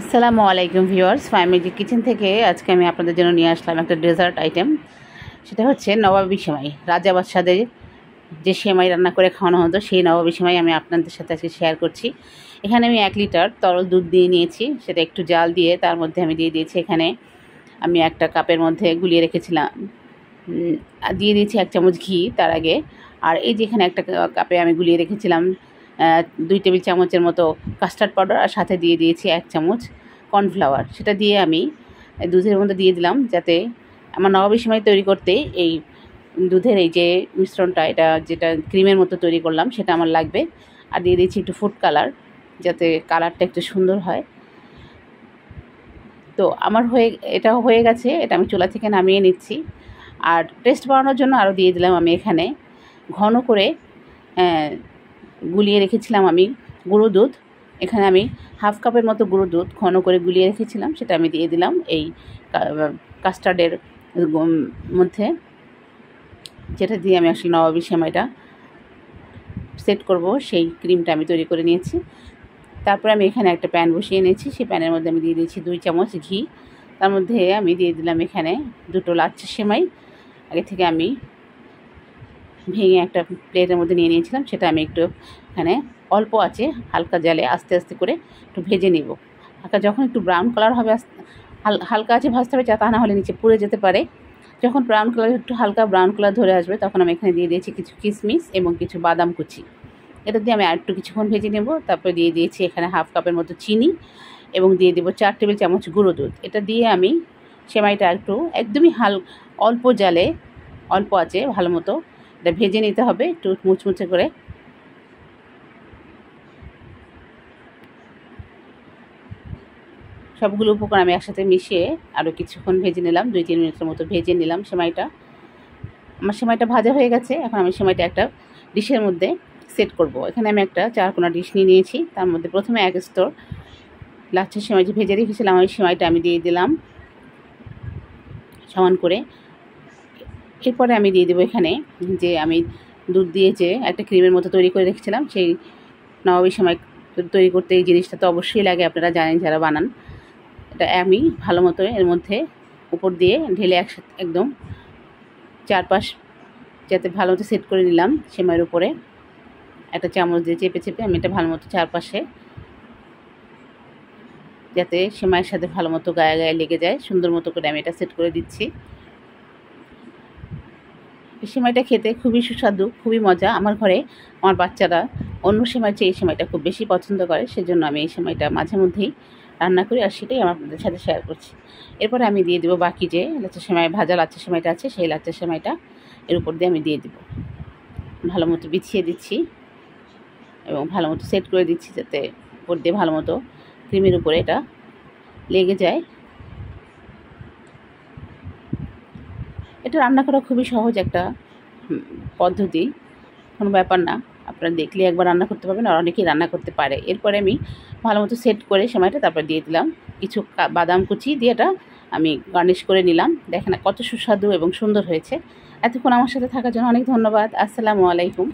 আসসালামু আলাইকুম viewers family kitchen থেকে আজকে আমি আপনাদের জন্য নিয়ে আসলাম একটা ডেজার্ট আইটেম সেটা হচ্ছে নবাবী সেমাই রাজা বাদশাদের যে সেমাই রান্না করে খাওয়ানো হতো সেই নবাবী সেমাই আমি আপনাদের সাথে আজকে শেয়ার করছি এখানে আমি এক লিটার তরল দুধ দিয়ে নিয়েছি সেটা একটু জাল দিয়ে তার মধ্যে আমি দিয়ে দিয়েছি এখানে আমি একটা কাপের মধ্যে গুলিয়ে রেখেছিলাম দিয়ে দিয়েছি এক চামচ ঘি তার আগে আর এই যেখানে একটা কাপে আমি গুলিয়ে রেখেছিলাম দুই টেবিল চামচের মতো কাস্টার্ড পাউডার আর সাথে দিয়ে দিয়েছি এক চামচ কর্নফ্লাওয়ার সেটা দিয়ে আমি দুধের মধ্যে দিয়ে দিলাম যাতে আমার নবাবী সময় তৈরি করতে এই দুধের এই যে মিশ্রণটা এটা যেটা ক্রিমের মতো তৈরি করলাম সেটা আমার লাগবে আর দিয়ে দিয়েছি একটু ফুড কালার যাতে কালারটা একটু সুন্দর হয় তো আমার হয়ে এটা হয়ে গেছে এটা আমি চুলা থেকে নামিয়ে নিচ্ছি আর টেস্ট বাড়ানোর জন্য আরও দিয়ে দিলাম আমি এখানে ঘন করে গুলিয়ে রেখেছিলাম আমি গুঁড়ো দুধ এখানে আমি হাফ কাপের মতো গুঁড়ো দুধ ঘন করে গুলিয়ে রেখেছিলাম সেটা আমি দিয়ে দিলাম এই কাস্টার্ডের মধ্যে যেটা দিয়ে আমি আসলে নবাবী সেমাইটা সেট করব সেই ক্রিমটা আমি তৈরি করে নিয়েছি তারপরে আমি এখানে একটা প্যান বসিয়ে নিয়েছি সেই প্যানের মধ্যে আমি দিয়ে দিয়েছি দুই চামচ ঘি তার মধ্যে আমি দিয়ে দিলাম এখানে দুটো লাচ্ছা সেমাই আগে থেকে আমি ভেঙে একটা প্লেটের মধ্যে নিয়ে নিয়েছিলাম সেটা আমি একটু এখানে অল্প আছে হালকা জালে আস্তে আস্তে করে একটু ভেজে নেব হালকা যখন একটু ব্রাউন কালার হবে হালকা আছে ভাজতে হবে তা না হলে নিচে পুড়ে যেতে পারে যখন ব্রাউন কালার একটু হালকা ব্রাউন কালার ধরে আসবে তখন আমি এখানে দিয়ে দিয়েছি কিছু কিশমিশ এবং কিছু বাদাম কুচি এটা দিয়ে আমি আরেকটু কিছুক্ষণ ভেজে নেব তারপরে দিয়ে দিয়েছি এখানে হাফ কাপের মতো চিনি এবং দিয়ে দেবো চার টেবিল চামচ গুঁড়ো দুধ এটা দিয়ে আমি সেমাইটা একটু একদমই হাল অল্প জালে অল্প আছে ভালো মতো এটা ভেজে নিতে হবে একটু মুচমুচে করে সবগুলো উপকরণ আমি একসাথে মিশিয়ে আরও কিছুক্ষণ ভেজে নিলাম দুই তিন মিনিটের মতো ভেজে নিলাম সেমাইটা আমার সেমাইটা ভাজা হয়ে গেছে এখন আমি সেমাইটা একটা ডিশের মধ্যে সেট করব এখানে আমি একটা চারকোনা ডিশ নিয়ে নিয়েছি তার মধ্যে প্রথমে এক স্তর লাচ্ছের সেমাই যে ভেজে রেখেছিলাম ওই সেমাইটা আমি দিয়ে দিলাম সমান করে এরপরে আমি দিয়ে দেবো এখানে যে আমি দুধ দিয়ে যে একটা ক্রিমের মতো তৈরি করে রেখেছিলাম সেই নবাবী সময় তৈরি করতে এই জিনিসটা তো অবশ্যই লাগে আপনারা জানেন যারা বানান এটা আমি ভালো মতো এর মধ্যে উপর দিয়ে ঢেলে একসাথে একদম চারপাশ যাতে ভালো মতো সেট করে নিলাম সেমাইয়ের উপরে একটা চামচ দিয়ে চেপে চেপে আমি এটা ভালো মতো চারপাশে যাতে সেমাইয়ের সাথে ভালো মতো গায়ে গায়ে লেগে যায় সুন্দর মতো করে আমি এটা সেট করে দিচ্ছি এই সেমাইটা খেতে খুবই সুস্বাদু খুবই মজা আমার ঘরে আমার বাচ্চারা অন্য সেমাই চেয়ে এই সেমাইটা খুব বেশি পছন্দ করে সেজন্য আমি এই সেমাইটা মাঝে মধ্যেই রান্না করি আর সেটাই আমার আপনাদের সাথে শেয়ার করছি এরপরে আমি দিয়ে দেবো বাকি যে লাচ্চা সেমাই ভাজা লাচ্চা সেমাইটা আছে সেই লাচ্চা সেমাইটা এর উপর দিয়ে আমি দিয়ে দেবো ভালো মতো বিছিয়ে দিচ্ছি এবং ভালো মতো সেট করে দিচ্ছি যাতে উপর দিয়ে ভালো মতো ক্রিমের উপরে এটা লেগে যায় এটা রান্না করা খুবই সহজ একটা পদ্ধতি কোনো ব্যাপার না আপনারা দেখলে একবার রান্না করতে পারবেন আর অনেকেই রান্না করতে পারে এরপরে আমি ভালো মতো সেট করে সময়টা তারপর দিয়ে দিলাম কিছু বাদাম কুচি দিয়ে এটা আমি গার্নিশ করে নিলাম দেখেন কত সুস্বাদু এবং সুন্দর হয়েছে এতক্ষণ আমার সাথে থাকার জন্য অনেক ধন্যবাদ আসসালামু আলাইকুম